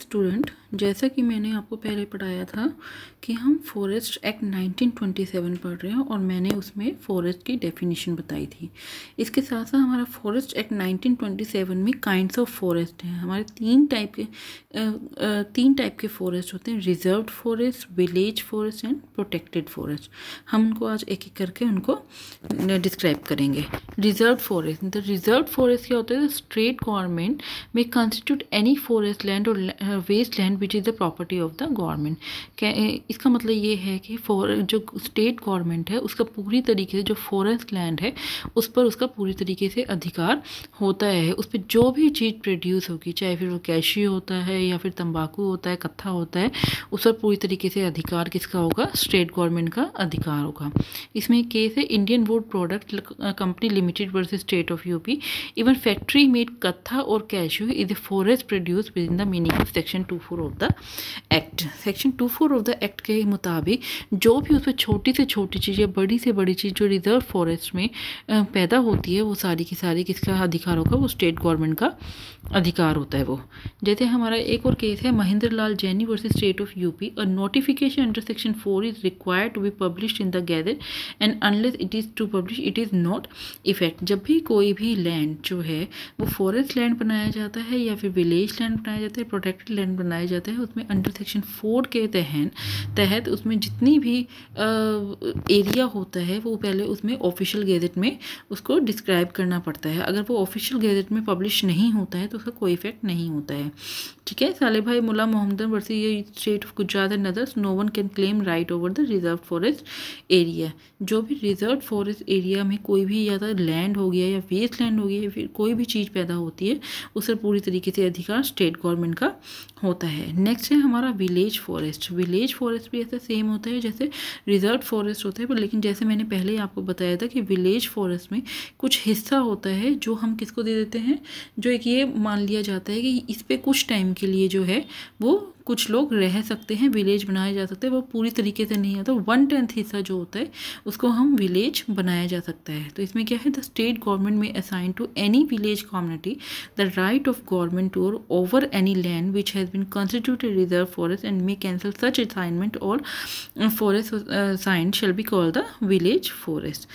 Student जैसा कि मैंने आपको पहले पढ़ाया था कि हम फॉरेस्ट एक्ट 1927 पढ़ रहे हैं और मैंने उसमें फॉरेस्ट की डेफिनेशन बताई थी इसके साथ साथ हमारा फॉरेस्ट एक्ट 1927 में काइंड्स ऑफ फॉरेस्ट हैं हमारे तीन टाइप के तीन टाइप के फॉरेस्ट होते हैं reserve forest village forest and protected forest हम उनको आज एक एक करके उनको डिस्क्राइब करेंगे reserve forest the reserve forest क्या होता है state government may constitute any forest land or waste land which is the property of the government इसका मतलब ये है कि फॉर जो स्टेट गवर्नमेंट है उसका पूरी तरीके से जो फॉरेस्ट लैंड है उस पर उसका पूरी तरीके से अधिकार होता है उस पर जो भी चीज़ प्रोड्यूस होगी चाहे फिर वो कैशी होता है या फिर तम्बाकू होता है कत्था होता है उस पर पूरी तरीके से अधिकार किसका होगा स्टेट गवर्नमेंट का अधिकार होगा इसमें केस है Indian wood product company limited versus state of UP even factory made कत्था और cashew is a forest produce within the meaning of section two four of the act section two four of the act के मुताबिक जो भी उसमें छोटी से छोटी चीज़ या बड़ी से बड़ी चीज़ जो रिजर्व फॉरेस्ट में पैदा होती है वो सारी की सारी किसका अधिकार होगा वो स्टेट गवर्नमेंट का अधिकार होता है वो जैसे हमारा एक और केस है Mahendra Lal Jaini versus state of UP a notification under section four is required to be publish in the gather and unless it is to publish it is not effect जब भी कोई भी लैंड जो है वो फॉरेस्ट लैंड बनाया जाता है या फिर विलेज लैंड बनाया जाता है प्रोटेक्ट कॉन्ट्रैक्ट लैंड बनाया जाता है उसमें अंडर सेक्शन फोर के तहन तहत उसमें जितनी भी एरिया होता है वो पहले उसमें ऑफिशियल गेजेट में उसको डिस्क्राइब करना पड़ता है अगर वो ऑफिशियल गेजेट में पब्लिश नहीं होता है तो उसका कोई इफेक्ट नहीं होता है ठीक है साले भाई मुला मोहम्मद वर्सी ये state of Gujarat and others no one can claim right over the reserve forest area जो भी रिजर्व फॉरेस्ट एरिया में कोई भी या तो लैंड हो गया या वेस्ट लैंड हो गया या फिर कोई भी चीज़ पैदा होती है उस पर पूरी तरीके से अधिकार स्टेट गवर्नमेंट का होता है नेक्स्ट है हमारा विलेज फॉरेस्ट विलेज फॉरेस्ट भी ऐसे सेम होता है जैसे रिजर्व फॉरेस्ट होता है पर लेकिन जैसे मैंने पहले ही आपको बताया था कि विलेज फॉरेस्ट में कुछ हिस्सा होता है जो हम किसको दे देते हैं जो एक ये मान लिया जाता है कि इस पर कुछ टाइम के लिए जो है वो कुछ लोग रह सकते हैं विलेज बनाए जा सकते हैं वो पूरी तरीके से नहीं होता तो वन टेंथ हिस्सा जो होता है उसको हम विलेज बनाया जा सकता है तो इसमें क्या है the state government may assign to any village community the right of government to over any land which has been constituted reserve forest and may cancel such assignment or forest sign shall be call the village forest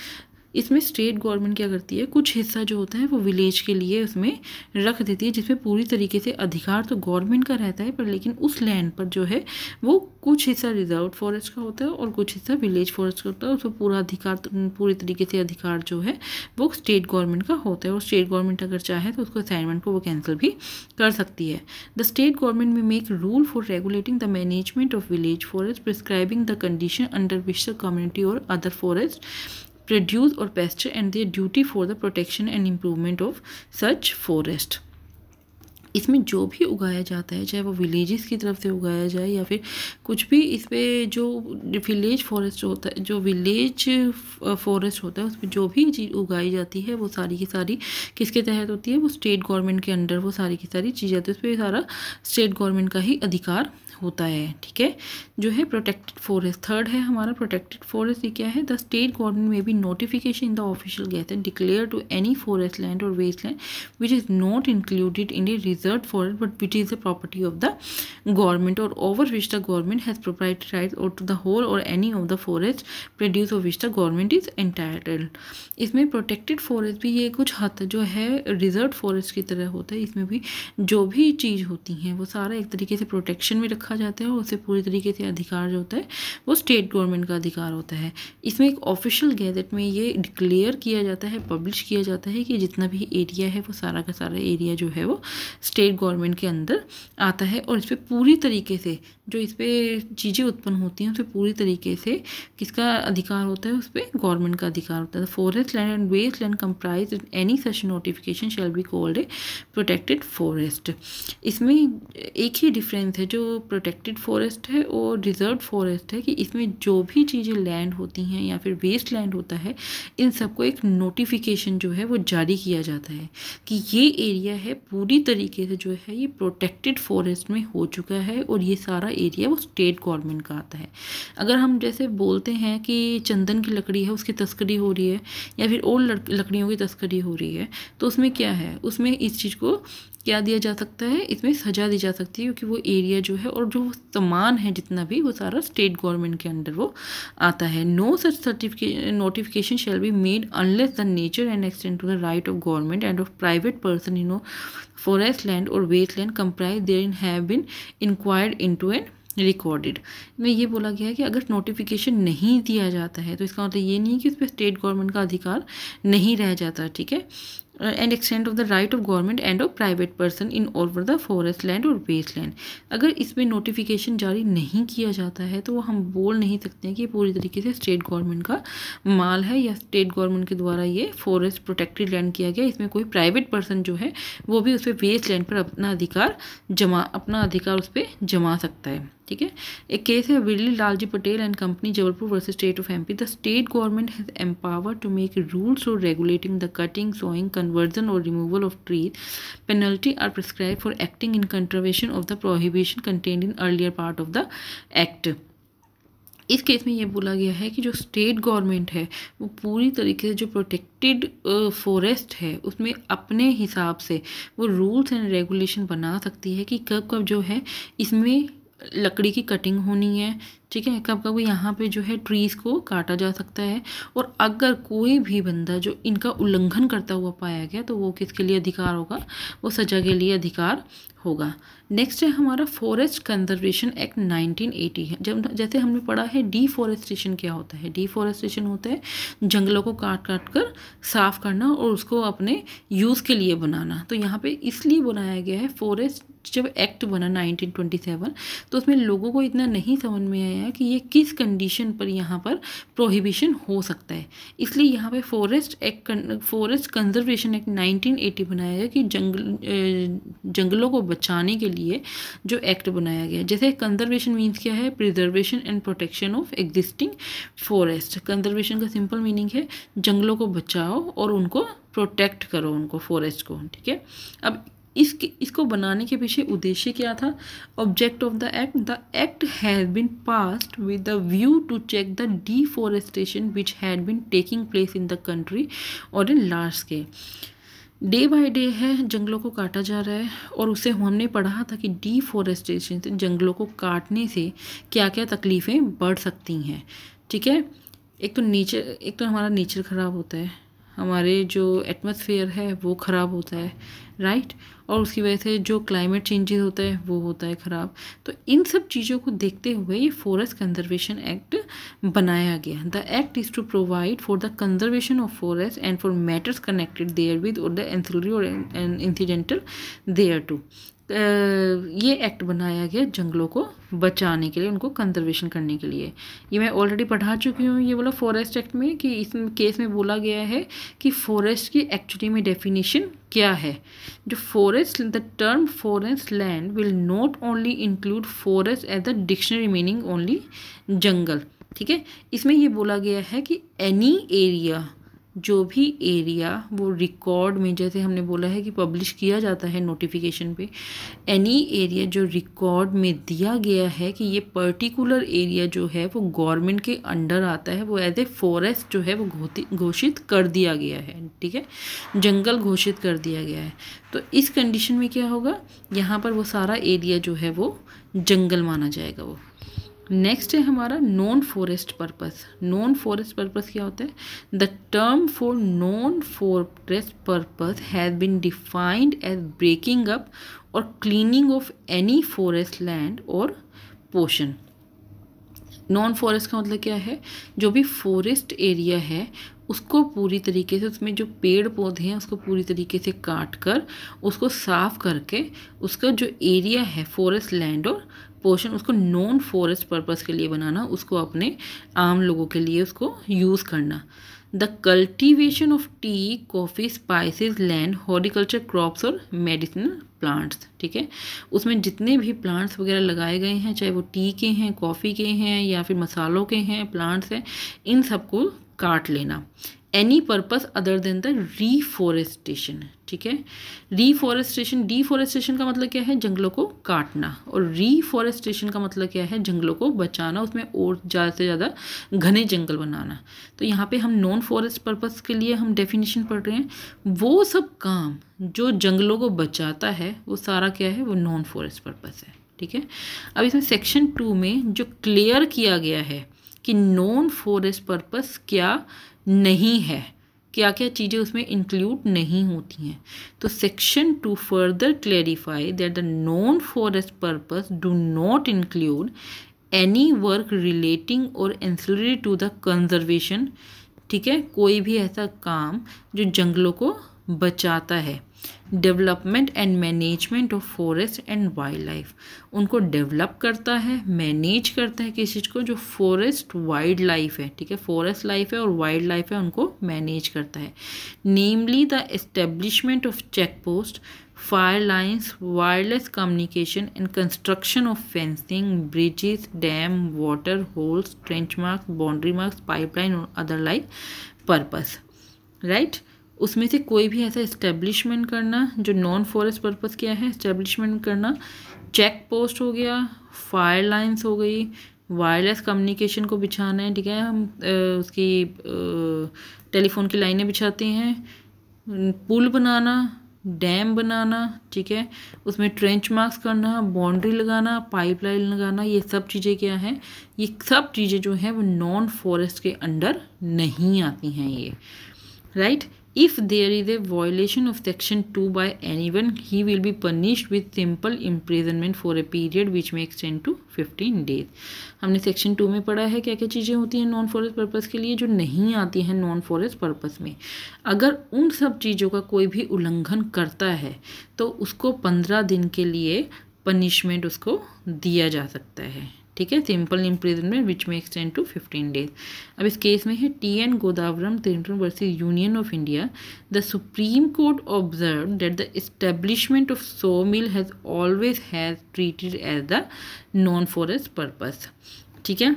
इसमें state government क्या करती है कुछ हिस्सा जो होता है वो विलेज के लिए उसमें रख देती है जिसमें पूरी तरीके से अधिकार तो गवर्नमेंट का रहता है पर लेकिन उस लैंड पर जो है वो कुछ हिस्सा रिजर्व फॉरेस्ट का होता है और कुछ हिस्सा विलेज फॉरेस्ट का होता है उसमें पूरा अधिकार तो, पूरी तरीके से अधिकार जो है वो स्टेट गवर्नमेंट का होता है और स्टेट गवर्नमेंट अगर चाहे तो उसको असाइनमेंट को वो कैंसिल भी कर सकती है the state government may make rule for regulating the management of village forest prescribing the condition under which the community or other forest produce or pasture and their duty for the protection and improvement of such forest इसमें जो भी उगाया जाता है चाहे वो villages की तरफ से उगाया जाए या फिर कुछ भी इस पर जो विलेज फॉरेस्ट होता है जो विलेज फॉरेस्ट होता है उसमें जो भी चीज़ उगाई जाती है वो सारी की सारी किसके तहत होती है वो स्टेट गवर्नमेंट के अंडर वो सारी की सारी चीज़ आती है उस पर सारा स्टेट गवर्नमेंट का ही अधिकार होता है ठीक है जो है प्रोटेक्टेड फॉरेस्ट थर्ड है हमारा प्रोटेक्टेड फॉरेस्ट ये क्या है the state government may by notification the official gas and declare to any forest land or waste land which is not included in a reserve forest but which is the property of the government or over which the government has proprietary right or to the whole or any of the forest produce of which the government is entitled इसमें protected forest भी ये कुछ हद जो है reserve forest की तरह होता है इसमें भी जो भी चीज़ होती हैं वो सारा एक तरीके से प्रोटेक्शन में रखा रखा जाता है और उसे पूरी तरीके से अधिकार जो होता है वो स्टेट गवर्नमेंट का अधिकार होता है इसमें एक ऑफिशियल गैजेट में ये डिक्लेयर किया जाता है पब्लिश किया जाता है कि जितना भी एरिया है वो सारा का सारा एरिया जो है वो स्टेट गवर्नमेंट के अंदर आता है और इस पर पूरी तरीके से जो इस पर चीज़ें उत्पन्न होती हैं उस पर पूरी तरीके से किसका अधिकार होता है उस पर गवर्नमेंट का अधिकार होता है forest land and waste land comprise any such notification shall be called a protected forest इसमें एक ही डिफरेंस है जो प्रोटेक्टेड फॉरेस्ट है और रिजर्व फॉरेस्ट है कि इसमें जो भी चीज़ें लैंड होती हैं या फिर वेस्ट लैंड होता है इन सबको एक नोटिफिकेशन जो है वो जारी किया जाता है कि ये एरिया है पूरी तरीके से जो है ये प्रोटेक्टेड फॉरेस्ट में हो चुका है और ये सारा एरिया वो स्टेट गवर्नमेंट का आता है अगर हम जैसे बोलते हैं कि चंदन की लकड़ी है उसकी तस्करी हो रही है या फिर और लकड़ियों की तस्करी हो रही है तो उसमें क्या है उसमें इस चीज़ को क्या दिया जा सकता है इसमें सजा दी जा सकती है क्योंकि वो एरिया जो है और जो सामान है जितना भी वो सारा स्टेट गवर्नमेंट के अंडर वो आता है no such certificate notification shall be made unless the nature and extent to the right of government and of private person in forest land or waste land comprise therein have been inquired into and recorded में ये बोला गया है कि अगर notification नहीं दिया जाता है तो इसका मतलब ये नहीं है कि उस पर स्टेट गवर्नमेंट का अधिकार नहीं रह जाता ठीक है and extent of the right of government and of private person in over the forest land or waste land अगर इसमें नोटिफिकेशन जारी नहीं किया जाता है तो हम बोल नहीं सकते हैं कि पूरी तरीके से स्टेट गवर्नमेंट का माल है या स्टेट गवर्नमेंट के द्वारा ये फॉरेस्ट प्रोटेक्टेड लैंड किया गया इसमें कोई प्राइवेट पर्सन जो है वो भी उस पर वेस्ट लैंड पर अपना अधिकार जमा अपना अधिकार उस पर जमा सकता है ठीक है एक केस है Birli Lalji Patel and company Jabalpur versus state of MP the state government has empower to make rules or regulating the cutting sowing conversion or removal of trees, penalty are prescribed for acting in contravention of the prohibition contained in earlier part of the act. इस case में ये बोला गया है कि जो state government है वो पूरी तरीके से जो प्रोटेक्टेड फॉरेस्ट है उसमें अपने हिसाब से वो रूल्स एंड रेगुलेशन बना सकती है कि कब कब जो है इसमें लकड़ी की कटिंग होनी है ठीक है कब कब यहाँ पे जो है ट्रीज़ को काटा जा सकता है और अगर कोई भी बंदा जो इनका उल्लंघन करता हुआ पाया गया तो वो किसके लिए अधिकार होगा वो सजा के लिए अधिकार होगा नेक्स्ट है हमारा फॉरेस्ट कंजर्वेशन एक्ट 1980 है जब जैसे हमने पढ़ा है डीफॉरेस्टेशन क्या होता है डीफॉरेस्टेशन होता है जंगलों को काट काट कर साफ करना और उसको अपने यूज़ के लिए बनाना तो यहाँ पे इसलिए बनाया गया है फॉरेस्ट जब एक्ट बना 1927 तो उसमें लोगों को इतना नहीं समझ में आया कि ये किस कंडीशन पर यहाँ पर प्रोहिबिशन हो सकता है इसलिए यहाँ पे forest act forest conservation act 1980 बनाया गया कि जंगल जंगलों को बचाने के लिए लिए जो एक्ट बनाया गया जैसे कंजर्वेशन मीन्स क्या है preservation and protection of existing forest conservation का सिंपल मीनिंग है जंगलों को बचाओ और उनको प्रोटेक्ट करो उनको फॉरेस्ट को ठीक है अब इसके इसको बनाने के पीछे उद्देश्य क्या था object of the act the act has been passed with the view to check the deforestation which had been taking place in the country or in large scale day by day है जंगलों को काटा जा रहा है और उसे हमने पढ़ा था कि डीफॉरेस्टेशन से जंगलों को काटने से क्या क्या तकलीफ़ें बढ़ सकती हैं ठीक है एक तो नेचर एक तो हमारा नेचर ख़राब होता है हमारे जो एटमोसफेयर है वो ख़राब होता है राइट और उसकी वजह से जो क्लाइमेट चेंजेस होता है वो होता है ख़राब तो इन सब चीज़ों को देखते हुए ये फॉरेस्ट कंजर्वेशन एक्ट बनाया गया the act is to provide for the conservation of forest and for matters connected therewith or the ancillary or incidental thereto ये एक्ट बनाया गया जंगलों को बचाने के लिए उनको कंजर्वेशन करने के लिए ये मैं ऑलरेडी पढ़ा चुकी हूँ ये बोला फॉरेस्ट एक्ट में कि इस केस में बोला गया है कि फॉरेस्ट की एक्चुअली में डेफिनेशन क्या है जो forest the term forest land will not only include forest as a dictionary meaning only जंगल ठीक है इसमें ये बोला गया है कि एनी एरिया जो भी एरिया वो रिकॉर्ड में जैसे हमने बोला है कि पब्लिश किया जाता है नोटिफिकेशन पे एनी एरिया जो रिकॉर्ड में दिया गया है कि ये पर्टिकुलर एरिया जो है वो गवर्नमेंट के अंडर आता है वो एज ए फॉरेस्ट जो है वो घोषित कर दिया गया है ठीक है जंगल घोषित कर दिया गया है तो इस कंडीशन में क्या होगा यहाँ पर वो सारा एरिया जो है वो जंगल माना जाएगा वो नेक्स्ट है हमारा non forest purpose non forest purpose क्या होता है the term for non forest purpose has been defined as breaking up or cleaning of any forest land or portion non forest का मतलब क्या है जो भी फॉरेस्ट एरिया है उसको पूरी तरीके से उसमें जो पेड़ पौधे हैं उसको पूरी तरीके से काट कर उसको साफ़ करके उसका जो एरिया है फॉरेस्ट लैंड और पोर्शन उसको नॉन फॉरेस्ट पर्पज़ के लिए बनाना उसको अपने आम लोगों के लिए उसको यूज़ करना the cultivation of tea coffee spices land horticulture crops or medicinal plants ठीक है उसमें जितने भी प्लांट्स वगैरह लगाए गए हैं चाहे वो टी के हैं कॉफ़ी के हैं या फिर मसालों के हैं प्लांट्स हैं इन सबको काट लेना any purpose other than the reforestation ठीक है रीफॉरेस्टेशन डीफॉरेस्टेशन का मतलब क्या है जंगलों को काटना और रीफॉरेस्टेशन का मतलब क्या है जंगलों को बचाना उसमें और ज़्यादा से ज़्यादा घने जंगल बनाना तो यहाँ पे हम नॉन फॉरेस्ट पर्पस के लिए हम डेफिनेशन पढ़ रहे हैं वो सब काम जो जंगलों को बचाता है वो सारा क्या है वो नॉन फॉरेस्ट पर्पस है ठीक है अब इसमें सेक्शन टू में जो क्लियर किया गया है कि नॉन फॉरेस्ट पर्पस क्या नहीं है क्या क्या चीज़ें उसमें इंक्लूड नहीं होती हैं तो section two further clarify that the non forest as purpose do not include any work relating or ancillary to the conservation ठीक है कोई भी ऐसा काम जो जंगलों को बचाता है development and management of forest and wild life उनको डेवलप करता है मैनेज करता है किसी चीज़ को जो फॉरेस्ट वाइल्ड लाइफ है ठीक है फॉरेस्ट लाइफ है और वाइल्ड लाइफ है उनको मैनेज करता है namely the establishment of check post fire lines wireless communication and construction of fencing bridges dam water holes trench marks boundary marks pipeline or other like purpose right उसमें से कोई भी ऐसा establishment करना जो नॉन फॉरेस्ट पर्पस क्या है establishment करना चेक पोस्ट हो गया फायर लाइन्स हो गई वायरलेस कम्युनिकेशन को बिछाना है ठीक है हम उसकी टेलीफोन की लाइनें बिछाते हैं पुल बनाना डैम बनाना ठीक है उसमें ट्रेंच मार्क्स करना बाउंड्री लगाना पाइपलाइन लगाना ये सब चीज़ें क्या हैं ये सब चीज़ें जो हैं वो नॉन फॉरेस्ट के अंडर नहीं आती हैं ये right right? if there is a violation of section 2 by anyone he will be punished with simple imprisonment for a period which may extend to 15 days हमने सेक्शन टू में पढ़ा है क्या क्या चीज़ें होती हैं नॉन फॉरेस्ट पर्पस के लिए जो नहीं आती हैं नॉन फॉरेस्ट पर्पस में अगर उन सब चीज़ों का कोई भी उल्लंघन करता है तो उसको पंद्रह दिन के लिए पनिशमेंट उसको दिया जा सकता है ठीक है सिंपल इम्प्रिजनमेंट विच में एक्सटेंड टू फिफ्टीन डेज अब इस केस में है T N Godavarman Thiruvan versus Union of India the Supreme Court observe that the establishment of saw mill has always has treated as the non forest purpose ठीक है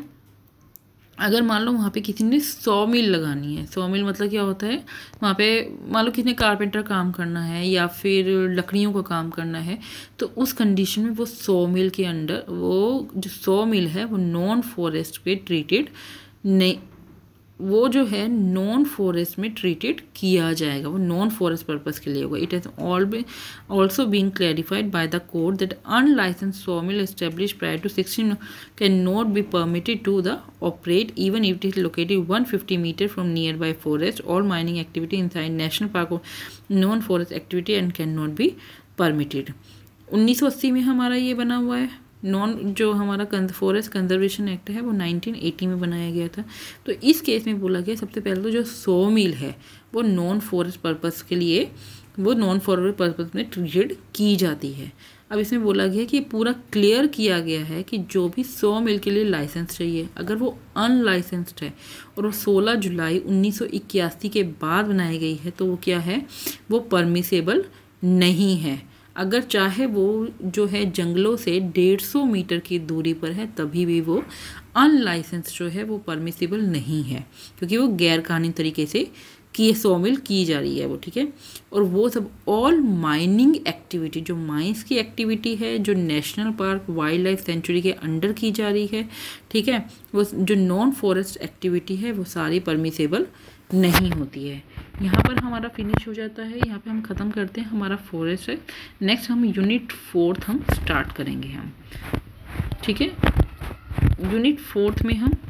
अगर मान लो वहाँ पे किसी ने सौ मिल लगानी है सौ मिल मतलब क्या होता है वहाँ पे मान लो किसी ने कारपेंटर काम करना है या फिर लकड़ियों का काम करना है तो उस कंडीशन में वो सौ मील के अंडर वो जो सौ मील है वो नॉन फॉरेस्ट पे ट्रीटेड नहीं वो जो है नॉन फॉरेस्ट में ट्रीटेड किया जाएगा वो नॉन फॉरेस्ट पर्पस के लिए होगा it has all also been clarified by the court that unlicensed sawmill establish prior to sixteen can not be permitted to the operate even if it is located one fifty metre from nearby forest or mining activity inside national park non forest activity and can not be permitted अस्सी में हमारा ये बना हुआ है non जो हमारा forest conservation act है वो 1980 में बनाया गया था तो इस केस में बोला गया सबसे पहले तो जो सो मील है वो नॉन फॉरेस्ट पर्पज़ के लिए वो नॉन फॉरेस्ट पर्पज़ में ट्रीटेड की जाती है अब इसमें बोला गया कि पूरा क्लियर किया गया है कि जो भी सौ मील के लिए लाइसेंस चाहिए अगर वो अनलाइसेंस्ड है और वो 16 जुलाई उन्नीस के बाद बनाई गई है तो वो क्या है वो परमिसेबल नहीं है अगर चाहे वो जो है जंगलों से 150 मीटर की दूरी पर है तभी भी वो अनलाइसेंस जो है वो परमिसिबल नहीं है क्योंकि वो गैर कानूनी तरीके से की सोमिल की जा रही है वो ठीक है और वो सब ऑल माइनिंग एक्टिविटी जो माइंस की एक्टिविटी है जो national park wild life sanctuary के अंडर की जा रही है ठीक है वो जो नॉन फॉरेस्ट एक्टिविटी है वो सारी परमिसेबल नहीं होती है यहाँ पर हमारा फिनिश हो जाता है यहाँ पे हम ख़त्म करते हैं हमारा फॉरेस्ट है नेक्स्ट हम यूनिट फोर्थ हम स्टार्ट करेंगे हम ठीक है यूनिट फोर्थ में हम